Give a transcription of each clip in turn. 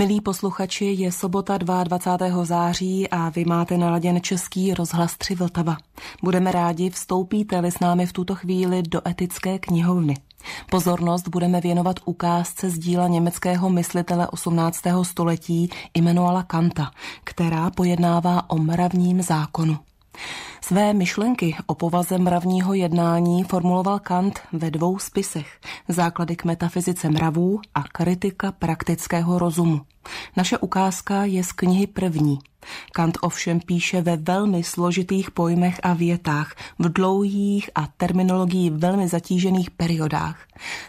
Milí posluchači, je sobota 22. září a vy máte naladěn Český rozhlas 3 Vltava. Budeme rádi, vstoupíte-li s námi v tuto chvíli do etické knihovny. Pozornost budeme věnovat ukázce z díla německého myslitele 18. století Immanuela Kanta, která pojednává o mravním zákonu. Své myšlenky o povaze mravního jednání formuloval Kant ve dvou spisech Základy k metafyzice mravů a Kritika praktického rozumu. Naše ukázka je z knihy první. Kant ovšem píše ve velmi složitých pojmech a větách, v dlouhých a terminologií velmi zatížených periodách.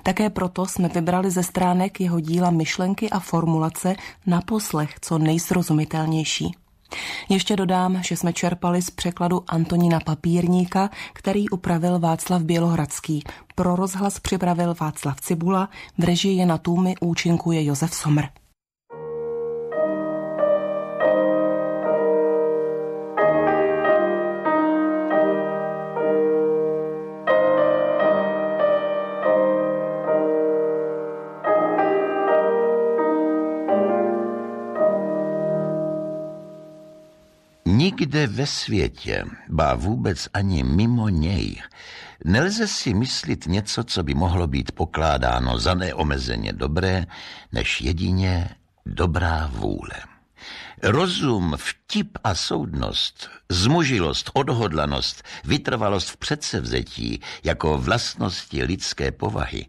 Také proto jsme vybrali ze stránek jeho díla myšlenky a formulace na poslech co nejsrozumitelnější. Ještě dodám, že jsme čerpali z překladu Antonína Papírníka, který upravil Václav Bělohradský. Pro rozhlas připravil Václav Cibula, v režii na tůmy účinkuje Josef Somr. ve světě, ba vůbec ani mimo něj, nelze si myslit něco, co by mohlo být pokládáno za neomezeně dobré, než jedině dobrá vůle. Rozum, vtip a soudnost, zmužilost, odhodlanost, vytrvalost v předsevzetí jako vlastnosti lidské povahy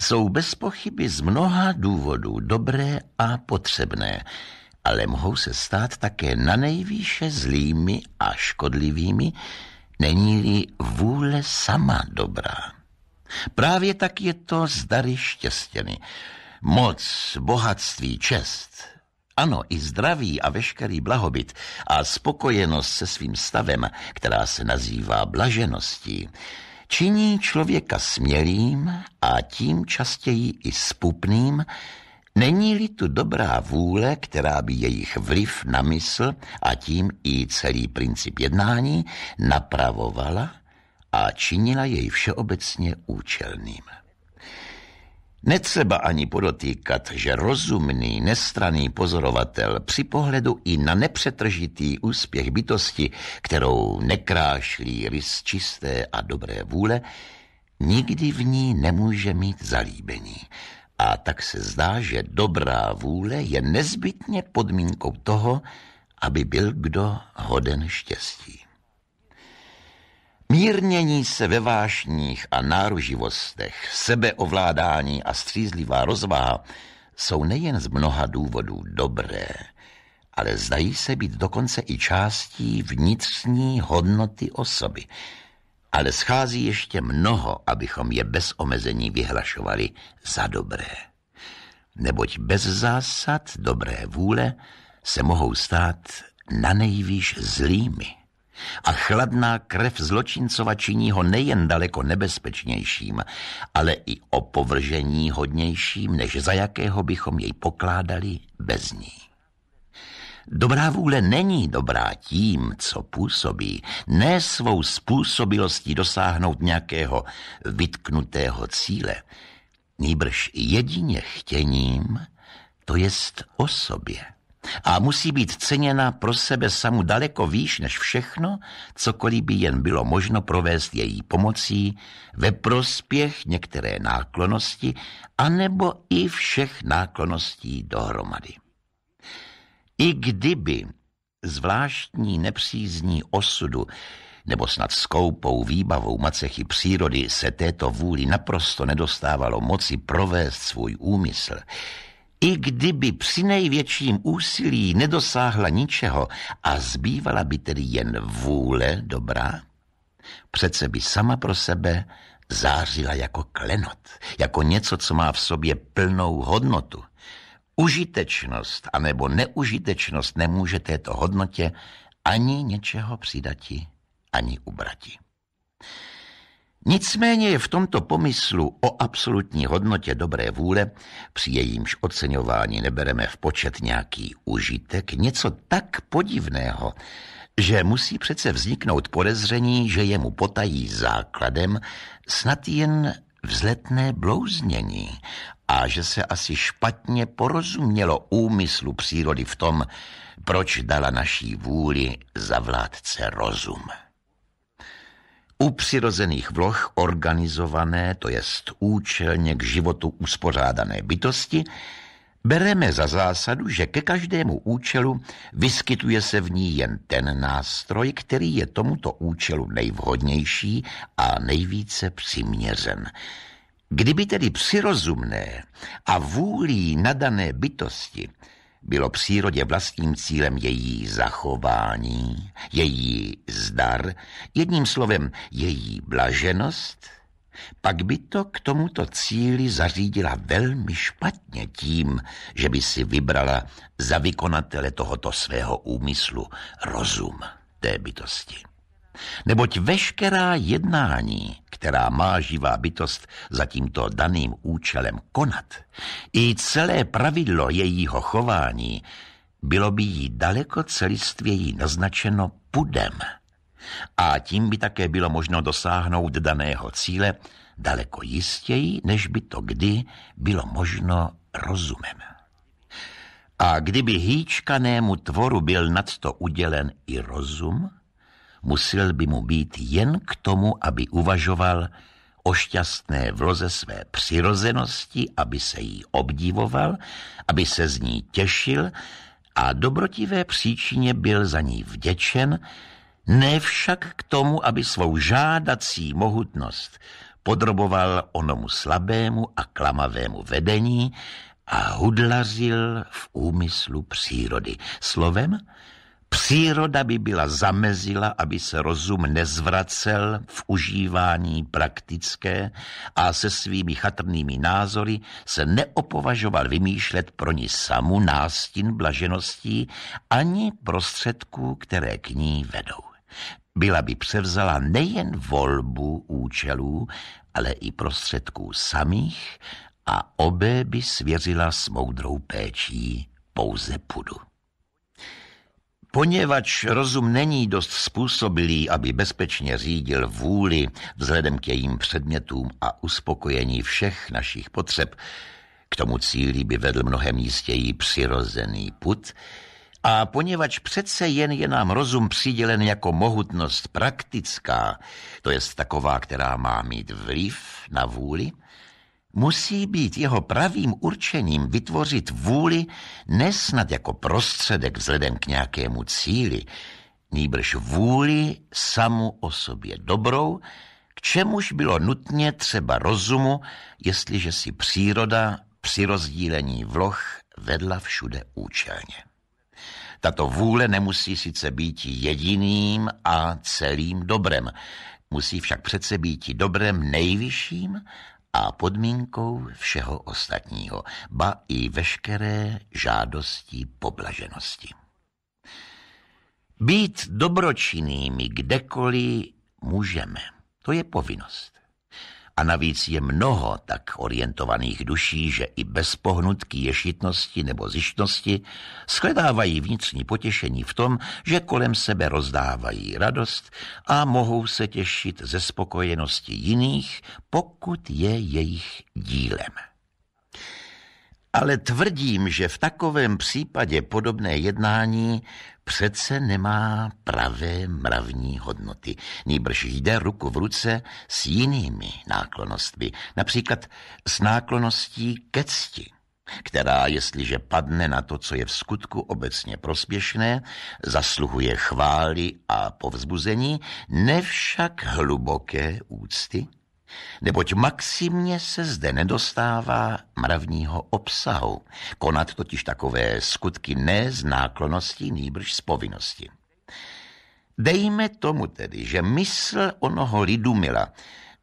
jsou bez pochyby z mnoha důvodů dobré a potřebné, ale mohou se stát také na nejvýše zlými a škodlivými, není-li vůle sama dobrá. Právě tak je to z dary štěstěny. Moc, bohatství, čest, ano, i zdraví a veškerý blahobyt a spokojenost se svým stavem, která se nazývá blažeností, činí člověka smělým a tím častěji i spupným, Není-li tu dobrá vůle, která by jejich vliv na mysl a tím i celý princip jednání napravovala a činila jej všeobecně účelným. Netřeba ani podotýkat, že rozumný, nestraný pozorovatel při pohledu i na nepřetržitý úspěch bytosti, kterou nekrášlí rys čisté a dobré vůle, nikdy v ní nemůže mít zalíbení – a tak se zdá, že dobrá vůle je nezbytně podmínkou toho, aby byl kdo hoden štěstí. Mírnění se ve vášních a náruživostech, sebeovládání a střízlivá rozvaha jsou nejen z mnoha důvodů dobré, ale zdají se být dokonce i částí vnitřní hodnoty osoby – ale schází ještě mnoho, abychom je bez omezení vyhlašovali za dobré. Neboť bez zásad dobré vůle se mohou stát na nejvýš zlými. A chladná krev zločincova činí ho nejen daleko nebezpečnějším, ale i opovržení hodnějším, než za jakého bychom jej pokládali bez ní. Dobrá vůle není dobrá tím, co působí, ne svou způsobilostí dosáhnout nějakého vytknutého cíle, nýbrž jedině chtěním, to jest o sobě. A musí být ceněna pro sebe samu daleko výš než všechno, cokoliv by jen bylo možno provést její pomocí ve prospěch některé náklonosti, anebo i všech nákloností dohromady. I kdyby zvláštní nepřízní osudu nebo snad skoupou výbavou macechy přírody se této vůli naprosto nedostávalo moci provést svůj úmysl, i kdyby při největším úsilí nedosáhla ničeho a zbývala by tedy jen vůle dobrá, přece by sama pro sebe zářila jako klenot, jako něco, co má v sobě plnou hodnotu, užitečnost anebo neužitečnost nemůže této hodnotě ani něčeho přidati, ani ubrati. Nicméně je v tomto pomyslu o absolutní hodnotě dobré vůle, při jejímž oceňování nebereme v počet nějaký užitek, něco tak podivného, že musí přece vzniknout podezření, že jemu potají základem snad jen vzletné blouznění a že se asi špatně porozumělo úmyslu přírody v tom, proč dala naší vůli za vládce rozum. U přirozených vloh organizované, to jest účelně k životu uspořádané bytosti, bereme za zásadu, že ke každému účelu vyskytuje se v ní jen ten nástroj, který je tomuto účelu nejvhodnější a nejvíce přiměřen – Kdyby tedy přirozumné a vůlí nadané bytosti bylo přírodě vlastním cílem její zachování, její zdar, jedním slovem její blaženost, pak by to k tomuto cíli zařídila velmi špatně tím, že by si vybrala za vykonatele tohoto svého úmyslu rozum té bytosti. Neboť veškerá jednání, která má živá bytost za tímto daným účelem konat, i celé pravidlo jejího chování, bylo by jí daleko celistvěji naznačeno pudem. A tím by také bylo možno dosáhnout daného cíle daleko jistěji, než by to kdy bylo možno rozumem. A kdyby hýčkanému tvoru byl nadto udělen i rozum, musel by mu být jen k tomu, aby uvažoval o šťastné vloze své přirozenosti, aby se jí obdivoval, aby se z ní těšil a dobrotivé příčině byl za ní vděčen, ne však k tomu, aby svou žádací mohutnost podroboval onomu slabému a klamavému vedení a hudlařil v úmyslu přírody. Slovem, Příroda by byla zamezila, aby se rozum nezvracel v užívání praktické a se svými chatrnými názory se neopovažoval vymýšlet pro ní samu nástin blažeností ani prostředků, které k ní vedou. Byla by převzala nejen volbu účelů, ale i prostředků samých a obé by svěřila s moudrou péčí pouze pudu. Poněvadž rozum není dost způsobilý, aby bezpečně řídil vůli vzhledem k jejím předmětům a uspokojení všech našich potřeb, k tomu cíli by vedl mnohem jistěji přirozený put, a poněvadž přece jen je nám rozum přidělen jako mohutnost praktická, to jest taková, která má mít vliv na vůli, musí být jeho pravým určením vytvořit vůli nesnad jako prostředek vzhledem k nějakému cíli, nýbrž vůli samu o sobě dobrou, k čemuž bylo nutně třeba rozumu, jestliže si příroda při rozdílení vloh vedla všude účelně. Tato vůle nemusí sice být jediným a celým dobrem, musí však přece být dobrem nejvyšším a podmínkou všeho ostatního, ba i veškeré žádosti poblaženosti. Být dobročinnými kdekoliv můžeme, to je povinnost a navíc je mnoho tak orientovaných duší, že i bez pohnutky ješitnosti nebo zištnosti shledávají vnitřní potěšení v tom, že kolem sebe rozdávají radost a mohou se těšit ze spokojenosti jiných, pokud je jejich dílem ale tvrdím, že v takovém případě podobné jednání přece nemá pravé mravní hodnoty. Nýbrž jde ruku v ruce s jinými náklonnostmi, například s náklonností ke cti která, jestliže padne na to, co je v skutku obecně prospěšné, zasluhuje chvály a povzbuzení, nevšak hluboké úcty, neboť Maximně se zde nedostává mravního obsahu, konat totiž takové skutky ne z nákloností, nýbrž z povinnosti. Dejme tomu tedy, že mysl onoho lidu mila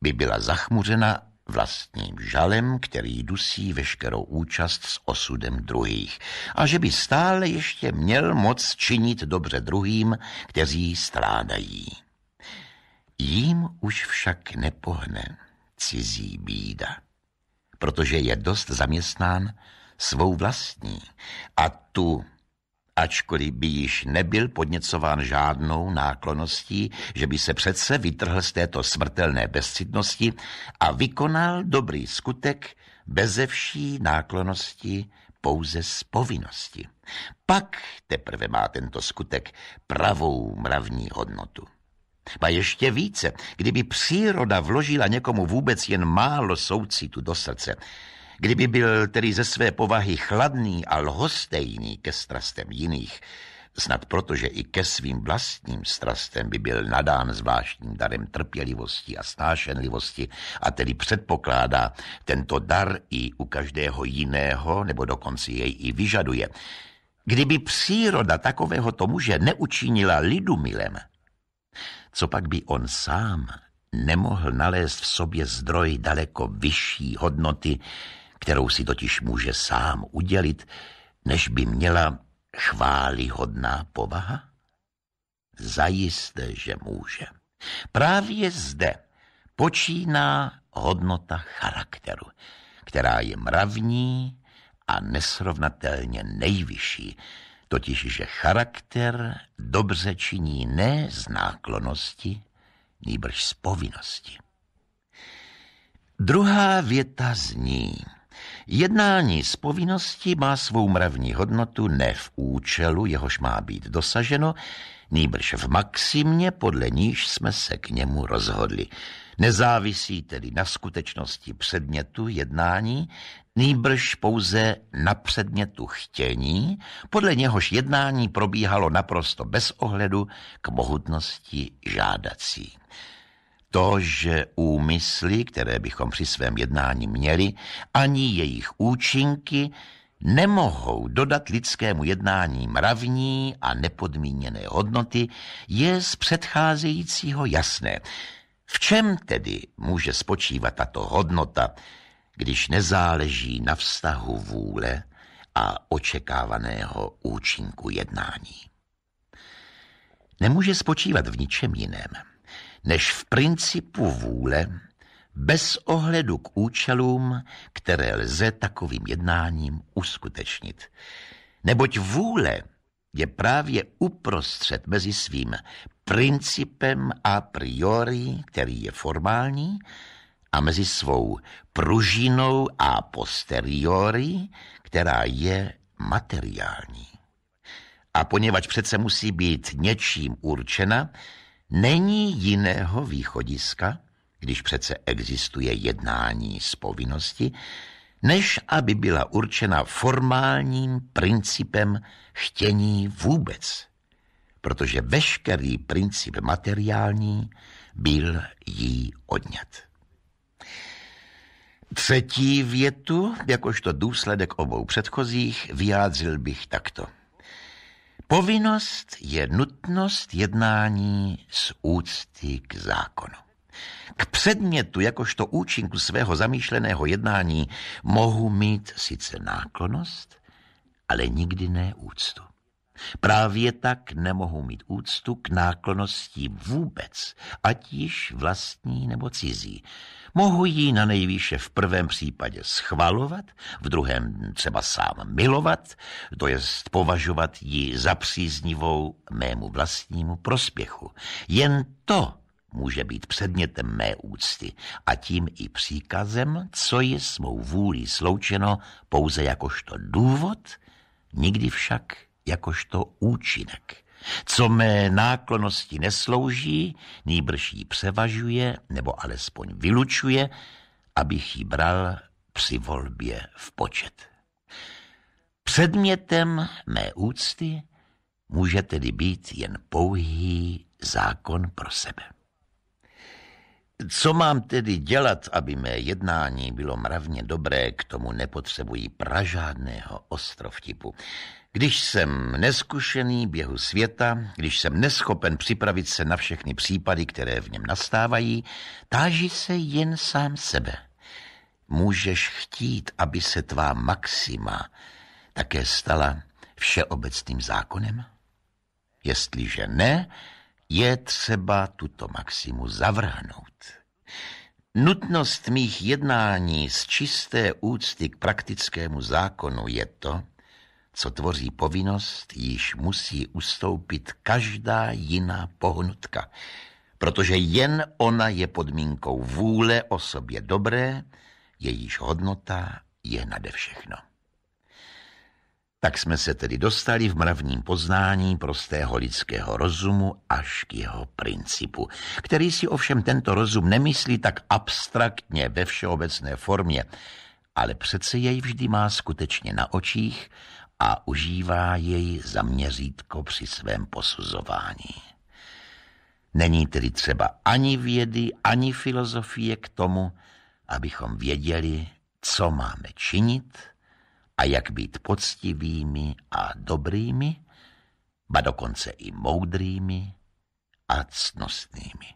by byla zachmuřena vlastním žalem, který dusí veškerou účast s osudem druhých a že by stále ještě měl moc činit dobře druhým, kteří strádají. Jím už však nepohne cizí bída, protože je dost zaměstnán svou vlastní a tu ačkoliv by již nebyl podněcován žádnou náklonností, že by se přece vytrhl z této smrtelné bezcitnosti a vykonal dobrý skutek beze vší náklonnosti pouze z povinnosti. Pak teprve má tento skutek pravou mravní hodnotu. Ba ještě více, kdyby příroda vložila někomu vůbec jen málo soucitu do srdce, kdyby byl tedy ze své povahy chladný a lhostejný ke strastem jiných, snad protože i ke svým vlastním strastem by byl nadán zvláštním darem trpělivosti a snášenlivosti a tedy předpokládá tento dar i u každého jiného, nebo dokonce jej i vyžaduje. Kdyby příroda tomu, že neučinila lidu milem, co pak by on sám nemohl nalézt v sobě zdroj daleko vyšší hodnoty, kterou si totiž může sám udělit, než by měla chválihodná povaha? Zajisté, že může. Právě zde počíná hodnota charakteru, která je mravní a nesrovnatelně nejvyšší, totiž že charakter dobře činí ne z náklonosti, nýbrž z povinnosti. Druhá věta zní, jednání z povinnosti má svou mravní hodnotu ne v účelu, jehož má být dosaženo, nýbrž v maximě, podle níž jsme se k němu rozhodli – Nezávisí tedy na skutečnosti předmětu jednání, nýbrž pouze na předmětu chtění, podle něhož jednání probíhalo naprosto bez ohledu k mohutnosti žádací. To, že úmysly, které bychom při svém jednání měli, ani jejich účinky nemohou dodat lidskému jednání mravní a nepodmíněné hodnoty, je z předcházejícího jasné. V čem tedy může spočívat tato hodnota, když nezáleží na vztahu vůle a očekávaného účinku jednání? Nemůže spočívat v ničem jiném, než v principu vůle bez ohledu k účelům, které lze takovým jednáním uskutečnit. Neboť vůle je právě uprostřed mezi svým principem a priori, který je formální, a mezi svou pružinou a posteriori, která je materiální. A poněvadž přece musí být něčím určena, není jiného východiska, když přece existuje jednání z povinnosti, než aby byla určena formálním principem chtění vůbec, protože veškerý princip materiální byl jí odňat. Třetí větu, jakožto důsledek obou předchozích, vyjádřil bych takto. Povinnost je nutnost jednání z úcty k zákonu. K předmětu jakožto účinku svého zamýšleného jednání mohu mít sice náklonost, ale nikdy ne úctu. Právě tak nemohu mít úctu k náklonosti vůbec, ať již vlastní nebo cizí. Mohu ji na nejvýše v prvém případě schvalovat, v druhém třeba sám milovat, to jest považovat ji za příznivou mému vlastnímu prospěchu. Jen to může být předmětem mé úcty a tím i příkazem, co je s mou vůlí sloučeno pouze jakožto důvod, nikdy však jakožto účinek. Co mé náklonosti neslouží, nýbrž ji převažuje nebo alespoň vylučuje, abych ji bral při volbě v počet. Předmětem mé úcty může tedy být jen pouhý zákon pro sebe. Co mám tedy dělat, aby mé jednání bylo mravně dobré, k tomu nepotřebuji pražádného ostrovtipu. Když jsem neskušený běhu světa, když jsem neschopen připravit se na všechny případy, které v něm nastávají, táží se jen sám sebe. Můžeš chtít, aby se tvá maxima také stala všeobecným zákonem? Jestliže ne, je třeba tuto maximu zavrhnout. Nutnost mých jednání z čisté úcty k praktickému zákonu je to, co tvoří povinnost, již musí ustoupit každá jiná pohnutka, protože jen ona je podmínkou vůle o sobě dobré, jejíž hodnota je nade všechno. Tak jsme se tedy dostali v mravním poznání prostého lidského rozumu až k jeho principu, který si ovšem tento rozum nemyslí tak abstraktně ve všeobecné formě, ale přece jej vždy má skutečně na očích a užívá jej za měřítko při svém posuzování. Není tedy třeba ani vědy, ani filozofie k tomu, abychom věděli, co máme činit – a jak být poctivými a dobrými, ba dokonce i moudrými a cnostnými.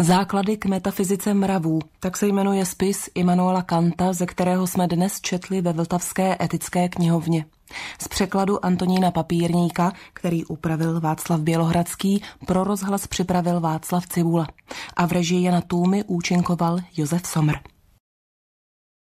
Základy k metafyzice mravů, tak se jmenuje spis Immanuela Kanta, ze kterého jsme dnes četli ve Vltavské etické knihovně. Z překladu Antonína Papírníka, který upravil Václav Bělohradský, pro rozhlas připravil Václav Cibula a v režii Jana Tůmy účinkoval Josef Somr.